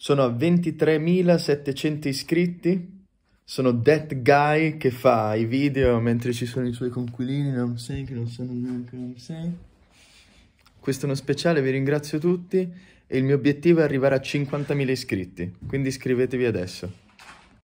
sono a 23.700 iscritti, sono that guy che fa i video mentre ci sono i suoi conquilini, non sai che non sanno neanche non sei. Questo è uno speciale, vi ringrazio tutti e il mio obiettivo è arrivare a 50.000 iscritti, quindi iscrivetevi adesso.